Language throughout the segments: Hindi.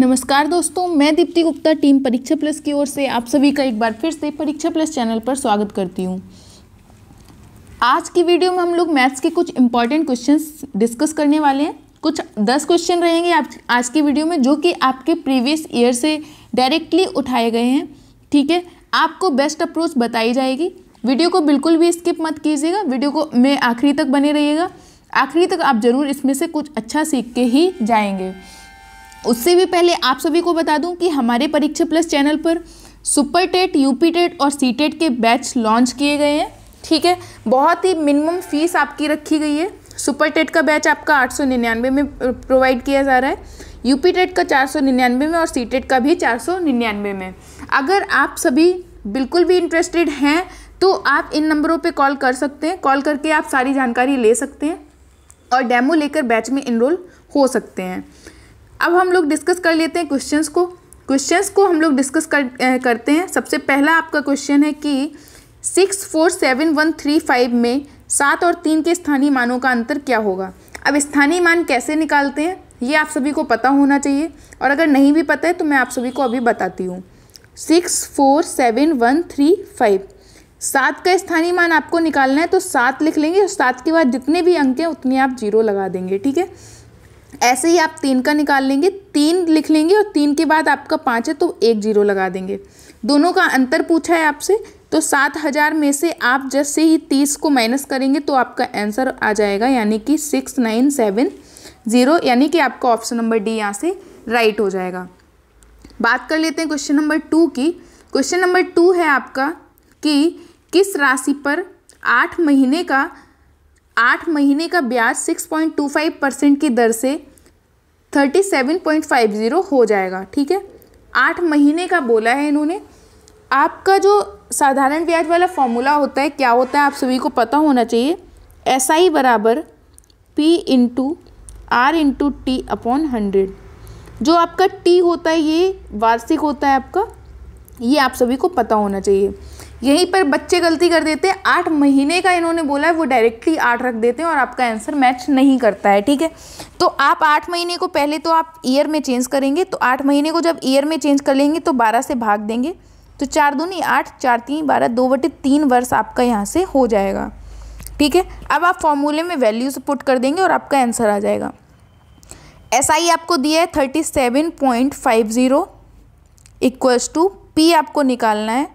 नमस्कार दोस्तों मैं दीप्ति गुप्ता टीम परीक्षा प्लस की ओर से आप सभी का एक बार फिर से परीक्षा प्लस चैनल पर स्वागत करती हूँ आज की वीडियो में हम लोग मैथ्स के कुछ इंपॉर्टेंट क्वेश्चंस डिस्कस करने वाले हैं कुछ दस क्वेश्चन रहेंगे आप आज की वीडियो में जो कि आपके प्रीवियस ईयर से डायरेक्टली उठाए गए हैं ठीक है आपको बेस्ट अप्रोच बताई जाएगी वीडियो को बिल्कुल भी स्किप मत कीजिएगा वीडियो को में आखिरी तक बने रहिएगा आखिरी तक आप ज़रूर इसमें से कुछ अच्छा सीख के ही जाएंगे उससे भी पहले आप सभी को बता दूं कि हमारे परीक्षा प्लस चैनल पर सुपर टेट यूपी टेट और सी टेट के बैच लॉन्च किए गए हैं ठीक है बहुत ही मिनिमम फीस आपकी रखी गई है सुपर टेट का बैच आपका आठ सौ निन्यानवे में प्रोवाइड किया जा रहा है यूपी टेट का चार सौ निन्यानवे में और सी टेट का भी चार सौ निन्यानवे में अगर आप सभी बिल्कुल भी इंटरेस्टेड हैं तो आप इन नंबरों पे कॉल कर सकते हैं कॉल करके आप सारी जानकारी ले सकते हैं और डेमो लेकर बैच में इनरोल हो सकते हैं अब हम लोग डिस्कस कर लेते हैं क्वेश्चंस को क्वेश्चंस को हम लोग डिस्कस कर करते हैं सबसे पहला आपका क्वेश्चन है कि six four seven one three five में सात और तीन के स्थानीय मानों का अंतर क्या होगा अब स्थानीय मान कैसे निकालते हैं ये आप सभी को पता होना चाहिए और अगर नहीं भी पता है तो मैं आप सभी को अभी बताती हूँ six four seven one three five सात का स्थानीय मान आपको निकालना है तो सात लिख लेंगे और सात के बाद जितने भी अंक हैं उतने आप जीरो लगा देंगे ठीक है ऐसे ही आप तीन का निकाल लेंगे तीन लिख लेंगे और तीन के बाद आपका पाँच है तो एक जीरो लगा देंगे दोनों का अंतर पूछा है आपसे तो सात हज़ार में से आप जैसे ही तीस को माइनस करेंगे तो आपका आंसर आ जाएगा यानी कि सिक्स नाइन सेवन ज़ीरो यानी कि आपका ऑप्शन नंबर डी यहाँ से राइट हो जाएगा बात कर लेते हैं क्वेश्चन नंबर टू की क्वेश्चन नंबर टू है आपका कि किस राशि पर आठ महीने का आठ महीने का ब्याज 6.25 परसेंट की दर से 37.50 हो जाएगा ठीक है आठ महीने का बोला है इन्होंने आपका जो साधारण ब्याज वाला फॉर्मूला होता है क्या होता है आप सभी को पता होना चाहिए एस आई बराबर P into R into T upon hundred जो आपका टी होता है ये वार्षिक होता है आपका ये आप सभी को पता होना चाहिए यहीं पर बच्चे गलती कर देते हैं आठ महीने का इन्होंने बोला है वो डायरेक्टली आठ रख देते हैं और आपका आंसर मैच नहीं करता है ठीक है तो आप आठ महीने को पहले तो आप ईयर में चेंज करेंगे तो आठ महीने को जब ईयर में चेंज कर लेंगे तो बारह से भाग देंगे तो चार दूनी आठ चार तीन बारह दो बटे तीन वर्ष आपका यहाँ से हो जाएगा ठीक है अब आप फॉर्मूले में वैल्यूज पुट कर देंगे और आपका आंसर आ जाएगा एस SI आपको दिया है thirty seven point five zero equals to P आपको निकालना है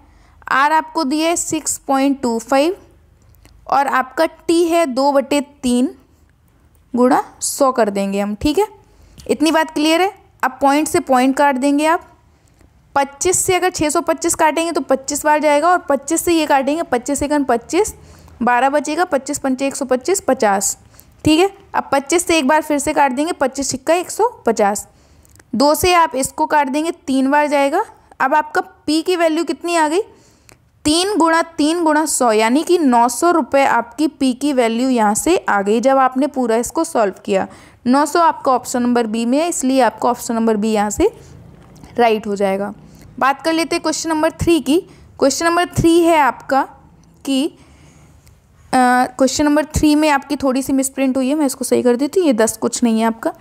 आर आपको दिया है सिक्स पॉइंट टू फाइव और आपका टी है दो बटे तीन गुणा सौ कर देंगे हम ठीक है इतनी बात क्लियर है अब पॉइंट से पॉइंट काट देंगे आप पच्चीस से अगर छः सौ पच्चीस काटेंगे तो पच्चीस बार जाएगा और पच्चीस से ये काटेंगे पच्चीस सेकंड पच्चीस बारह बचेगा पच्चीस पंचे एक सौ पच्चीस पचास ठीक है अब पच्चीस से एक बार फिर से काट देंगे पच्चीस छिक्का एक सौ पचास दो से आप इसको काट देंगे तीन बार जाएगा अब आपका पी की वैल्यू कितनी आ गई तीन गुणा तीन गुणा सौ यानी कि नौ सौ रुपये आपकी पी की वैल्यू यहाँ से आ गई जब आपने पूरा इसको सॉल्व किया नौ सौ आपका ऑप्शन नंबर बी में है इसलिए आपका ऑप्शन नंबर बी यहाँ से राइट हो जाएगा बात कर लेते हैं क्वेश्चन नंबर थ्री की क्वेश्चन नंबर थ्री है आपका कि क्वेश्चन नंबर थ्री में आपकी थोड़ी सी मिसप्रिंट हुई है मैं इसको सही कर देती हूँ ये दस कुछ नहीं है आपका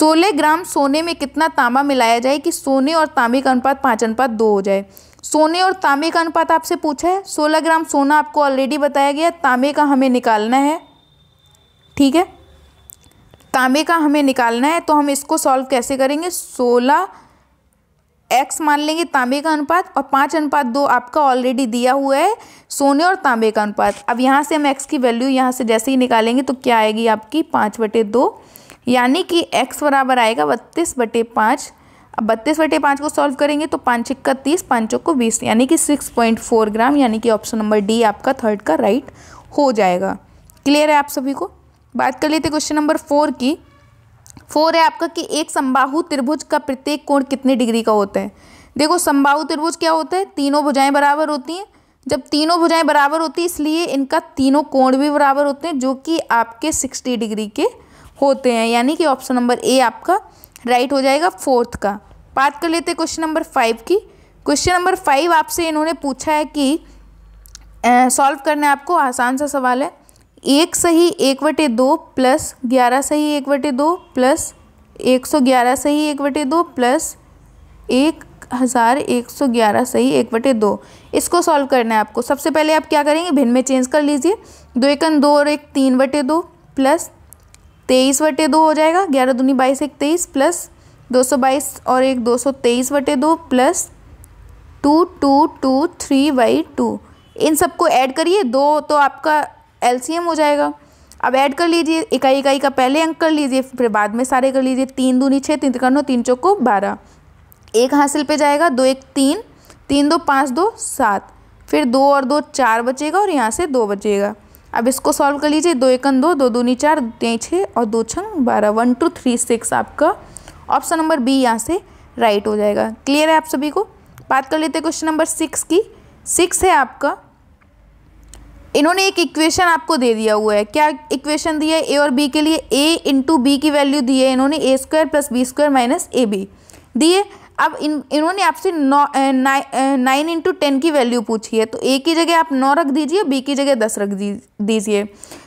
सोलह ग्राम सोने में कितना तांबा मिलाया जाए कि सोने और तांबे का अनुपात पाँच अनुपात दो हो जाए सोने और तांबे का अनुपात आपसे पूछा है सोलह ग्राम सोना आपको ऑलरेडी बताया गया तांबे का हमें निकालना है ठीक है तांबे का हमें निकालना है तो हम इसको सॉल्व कैसे करेंगे सोलह एक्स मान लेंगे तांबे का अनुपात और पाँच अनुपात दो आपका ऑलरेडी दिया हुआ है सोने और तांबे का अनुपात अब यहाँ से हम एक्स की वैल्यू यहाँ से जैसे ही निकालेंगे तो क्या आएगी आपकी पाँच बटे दो यानी कि एक्स बराबर आएगा बत्तीस बटे पाँच अब बत्तीस बटे पाँच को सॉल्व करेंगे तो पाँच इक्का तीस पाँचों को बीस यानी कि सिक्स पॉइंट फोर ग्राम यानी कि ऑप्शन नंबर डी आपका थर्ड का राइट हो जाएगा क्लियर है आप सभी को बात कर लेते क्वेश्चन नंबर फोर की फोर है आपका कि एक संबाहु त्रिभुज का प्रत्येक कोण कितने डिग्री का होता है देखो संबाहु त्रिभुज क्या होता है तीनों भुजाएँ बराबर होती हैं जब तीनों भुजाएँ बराबर होती हैं इसलिए इनका तीनों कोण भी बराबर होते हैं जो कि आपके सिक्सटी डिग्री के होते हैं यानी कि ऑप्शन नंबर ए आपका राइट हो जाएगा फोर्थ का बात कर लेते हैं क्वेश्चन नंबर फाइव की क्वेश्चन नंबर फाइव आपसे इन्होंने पूछा है कि सॉल्व करना आपको आसान सा सवाल है एक सही एक बटे दो प्लस ग्यारह सही एक बटे दो प्लस एक सौ ग्यारह सही एक बटे दो प्लस एक हज़ार एक सौ ग्यारह सही एक बटे दो इसको सॉल्व करना है आपको सबसे पहले आप क्या करेंगे भिन्न में चेंज कर लीजिए दो एकन दो और एक तीन बटे दो प्लस तेईस बटे दो हो जाएगा ग्यारह दूनी बाईस एक तेईस प्लस दो सौ बाईस और एक दो सौ तेईस बटे दो plus two two two three by two इन सबको ऐड करिए दो तो आपका एलसीएम हो जाएगा अब ऐड कर लीजिए इकाई इकाई का पहले अंक कर लीजिए फिर बाद में सारे कर लीजिए तीन दूनी छः तीन तिकन तीन चौको बारह एक हासिल पे जाएगा दो एक तीन तीन दो पाँच दो सात फिर दो और दो चार बचेगा और यहाँ से दो बचेगा अब इसको सॉल्व कर लीजिए दो एकन दो दो दूनी चार तीन छः और दो छंग बारह वन टू थ्री सिक्स आपका ऑप्शन नंबर बी यहाँ से राइट हो जाएगा क्लियर है आप सभी को बात कर लेते हैं क्वेश्चन नंबर सिक्स की सिक्स है आपका इन्होंने एक इक्वेशन आपको दे दिया हुआ है क्या इक्वेशन दिया है ए और बी के लिए ए इंटू बी की वैल्यू दी है इन्होंने A square plus B square minus A B दी है अब इन इन्होंने आपसे नौ नाइन इंटू टेन की वैल्यू पूछी है तो ए की जगह आप नौ रख दीजिए बी की जगह दस रख दीजिए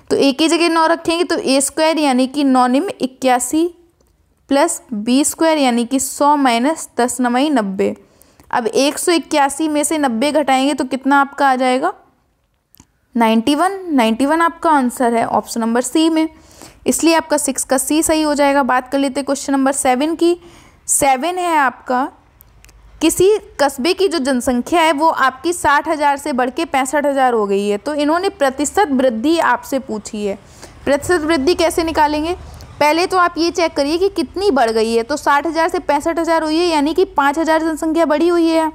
तो ए की जगह नौ रखेंगे तो ए स्क्वायर यानी कि नौ निम्न इक्यासी प्लस बी स्क्वायर यानी कि सौ माइनस दस नमई नब्बे अब एक सौ इक्यासी में से नब्बे घटाएंगे तो कितना आपका आ जाएगा नाइन्टी वन नाइन्टी वन आपका आंसर है ऑप्शन नंबर सी में इसलिए आपका सिक्स का सी सही हो जाएगा बात कर लेते क्वेश्चन नंबर सेवन की सेवन है आपका किसी कस्बे की जो जनसंख्या है वो आपकी साठ हज़ार से बढ़ के पैंसठ हज़ार हो गई है तो इन्होंने प्रतिशत वृद्धि आपसे पूछी है प्रतिशत वृद्धि कैसे निकालेंगे पहले तो आप ये चेक करिए कि कितनी बढ़ गई है तो साठ हज़ार से पैंसठ हज़ार हुई है यानी कि पाँच हज़ार जनसंख्या बढ़ी हुई है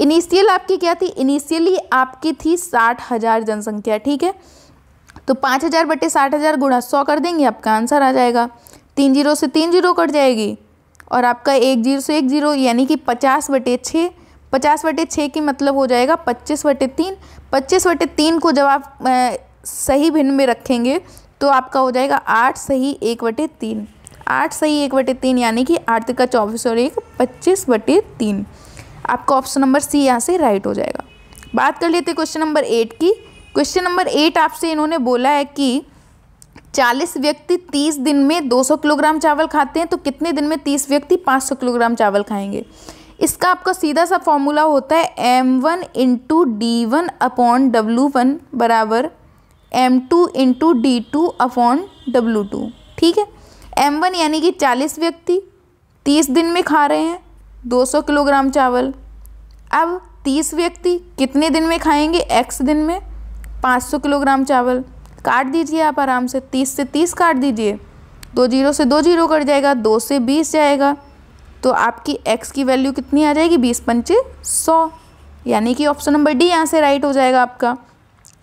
इनिशियल आपकी क्या थी इनिशियली आपकी थी साठ हज़ार जनसंख्या ठीक है तो पाँच हज़ार बटे साठ हज़ार गुणा सौ कर देंगे आपका आंसर आ जाएगा तीन जीरो से तीन जीरो कट जाएगी और आपका एक जीरो से एक जीरो यानी कि पचास बटे छः पचास बटे छः की मतलब हो जाएगा पच्चीस बटे तीन पच्चीस बटे तीन को जब आप सही भिन्न में रखेंगे तो आपका हो जाएगा आठ सही एक बटे तीन आठ सही एक बटे तीन यानी कि आठ का चौबीस और एक पच्चीस बटे तीन आपका ऑप्शन नंबर सी यहाँ से राइट हो जाएगा बात कर लेते क्वेश्चन नंबर एट की क्वेश्चन नंबर एट आपसे इन्होंने बोला है कि चालीस व्यक्ति तीस दिन में दो सौ किलोग्राम चावल खाते हैं तो कितने दिन में तीस व्यक्ति पाँच सौ किलोग्राम चावल खाएंगे इसका आपका सीधा सा फॉर्मूला होता है M one into D one upon W one बराबर M two into D two upon W two ठीक है एम वन यानी कि चालीस व्यक्ति तीस दिन में खा रहे हैं दो सौ किलोग्राम चावल अब तीस व्यक्ति कितने दिन में खाएंगे एक्स दिन में पाँच सौ किलोग्राम चावल काट दीजिए आप आराम से तीस से तीस काट दीजिए दो जीरो से दो जीरो कट जाएगा दो से बीस जाएगा तो आपकी एक्स की वैल्यू कितनी आ जाएगी बीस पंचे सौ यानी कि ऑप्शन नंबर डी यहाँ से राइट हो जाएगा आपका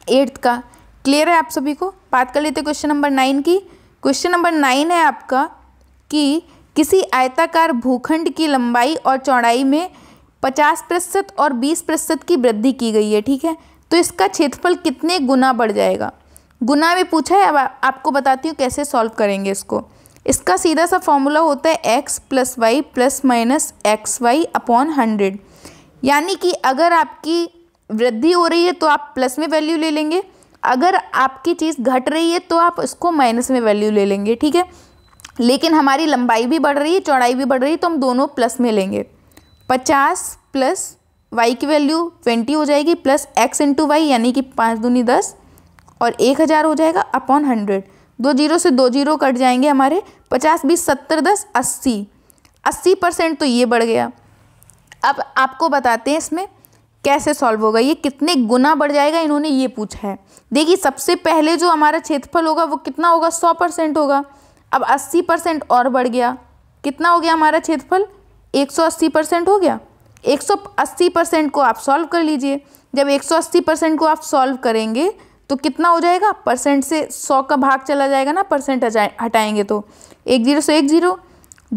एट्थ का क्लियर है आप सभी को बात कर लेते क्वेश्चन नंबर नाइन की क्वेश्चन नंबर नाइन है आपका कि किसी आयताकार भूखंड की लंबाई और चौड़ाई में पचास प्रतिशत और बीस प्रतिशत की वृद्धि की गई है ठीक है तो इसका क्षेत्रफल कितने गुना बढ़ जाएगा गुना भी पूछा है अब आपको बताती हूँ कैसे सॉल्व करेंगे इसको इसका सीधा सा फॉर्मूला होता है X plus Y plus minus X Y upon hundred यानी कि अगर आपकी वृद्धि हो रही है तो आप प्लस में वैल्यू ले लेंगे अगर आपकी चीज़ घट रही है तो आप इसको माइनस में वैल्यू ले लेंगे ठीक है लेकिन हमारी लंबाई भी बढ़ रही है चौड़ाई भी बढ़ रही है तो हम दोनों प्लस में लेंगे पचास प्लस वाई की वैल्यू ट्वेंटी हो जाएगी प्लस एक्स इंटू वाई यानी कि पाँच दूनी दस और एक हज़ार हो जाएगा अपॉन हंड्रेड दो जीरो से दो जीरो कट जाएंगे हमारे पचास बीस सत्तर दस अस्सी अस्सी परसेंट तो ये बढ़ गया अब आपको बताते हैं इसमें कैसे सॉल्व होगा ये कितने गुना बढ़ जाएगा इन्होंने ये पूछा है देखिए सबसे पहले जो हमारा क्षेत्रफल होगा वो कितना होगा सौ परसेंट होगा अब अस्सी परसेंट और बढ़ गया कितना हो गया हमारा क्षेत्रफल एक सौ अस्सी परसेंट हो गया एक सौ अस्सी परसेंट को आप सॉल्व कर लीजिए जब एक सौ अस्सी परसेंट को आप सॉल्व करेंगे तो कितना हो जाएगा परसेंट से सौ का भाग चला जाएगा ना परसेंट हटाएंगे तो एक जीरो सौ एक जीरो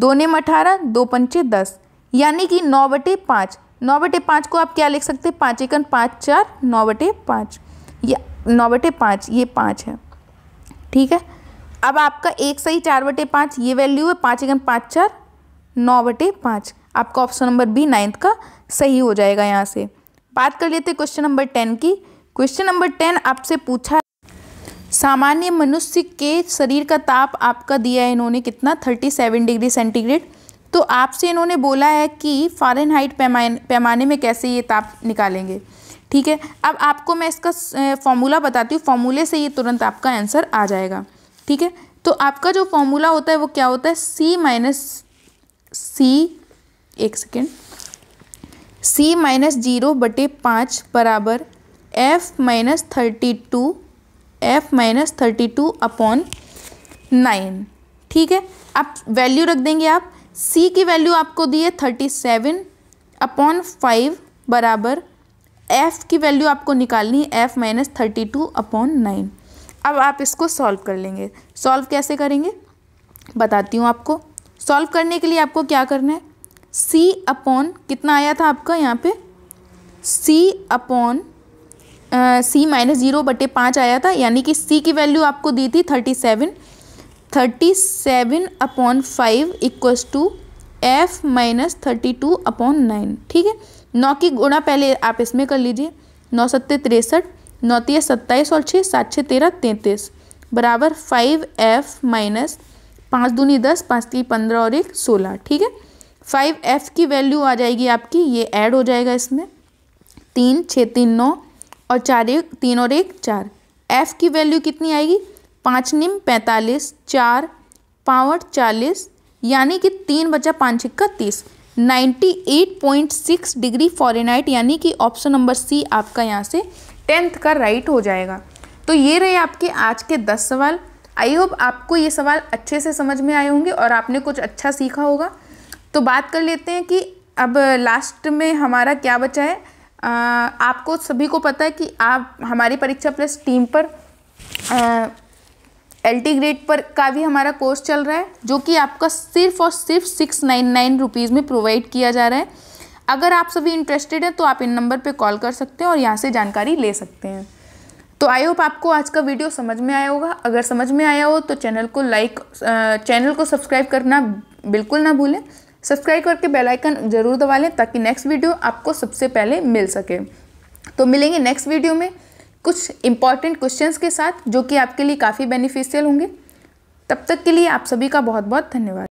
दो नेम अठारह दो पंचे दस यानी कि नौ बटे पाँच नौ बटे पाँच को आप क्या लिख सकते हैं पाँच एकन पाँच चार नौ बटे पाँच या नौ बटे पाँच ये पाँच है ठीक है अब आपका एक सही चार बटे पाँच ये वैल्यू है पाँच एकन पाँच चार नौ बटे पाँच आपका ऑप्शन नंबर बी नाइन्थ का सही हो जाएगा यहाँ से बात कर लेते क्वेश्चन नंबर टेन की क्वेश्चन नंबर टेन आपसे पूछा सामान्य मनुष्य के शरीर का ताप आपका दिया है इन्होंने कितना थर्टी सेवन डिग्री सेंटीग्रेड तो आपसे इन्होंने बोला है कि फ़ारेनहाइट हाइट पैमाने में कैसे ये ताप निकालेंगे ठीक है अब आपको मैं इसका फॉर्मूला बताती हूँ फॉर्मूले से ये तुरंत आपका आंसर आ जाएगा ठीक है तो आपका जो फॉर्मूला होता है वो क्या होता है सी माइनस सी एक सेकेंड सी माइनस जीरो बटे पाँच बराबर F minus thirty two F minus thirty two upon nine ठीक है आप वैल्यू रख देंगे आप सी की वैल्यू आपको दी है थर्टी सेवन अपॉन फाइव बराबर एफ़ की वैल्यू आपको निकालनी है F minus thirty two upon nine अब आप इसको सॉल्व कर लेंगे सॉल्व कैसे करेंगे बताती हूँ आपको सॉल्व करने के लिए आपको क्या करना है सी अपॉन कितना आया था आपका यहाँ पे C upon C minus zero बटे पाँच आया था यानी कि सी की वैल्यू आपको दी थी thirty seven thirty seven upon five equal to F minus thirty two upon nine ठीक है नौ की गुणा पहले आप इसमें कर लीजिए नौ सत्ते तिरसठ नौती सत्ताईस और छः सात छः तेरह तैंतीस बराबर फाइव एफ माइनस पाँच दूनी दस पाँच तीन पंद्रह और एक सोलह ठीक है फाइव एफ की वैल्यू आ जाएगी आपकी ये ऐड हो जाएगा इसमें तीन छः तीन नौ और चार एक तीन और एक चार एफ़ की वैल्यू कितनी आएगी पाँच निम पैंतालीस चार पावट चालीस यानी कि तीन बचा पाँच इक्का तीस ninety eight point six degree Fahrenheit यानी कि ऑप्शन नंबर सी आपका यहाँ से टेंथ का राइट हो जाएगा तो ये रहे आपके आज के दस सवाल आई होप आपको ये सवाल अच्छे से समझ में आए होंगे और आपने कुछ अच्छा सीखा होगा तो बात कर लेते हैं कि अब लास्ट में हमारा क्या बचा है आपको सभी को पता है कि आप हमारी परीक्षा प्लस टीम पर एल टी ग्रेड पर का भी हमारा कोर्स चल रहा है जो कि आपका सिर्फ और सिर्फ सिक्स नाइन नाइन रुपीज़ में प्रोवाइड किया जा रहा है अगर आप सभी इंटरेस्टेड हैं तो आप इन नंबर पे कॉल कर सकते हैं और यहाँ से जानकारी ले सकते हैं तो आई होप आपको आज का वीडियो समझ में आया होगा अगर समझ में आया हो तो चैनल को लाइक चैनल को सब्सक्राइब करना बिल्कुल ना भूलें सब्सक्राइब करके बेल आइकन जरूर दबा लें ताकि नेक्स्ट वीडियो आपको सबसे पहले मिल सके तो मिलेंगे नेक्स्ट वीडियो में कुछ इंपॉर्टेंट क्वेश्चंस के साथ जो कि आपके लिए काफ़ी बेनिफिशियल होंगे तब तक के लिए आप सभी का बहुत बहुत धन्यवाद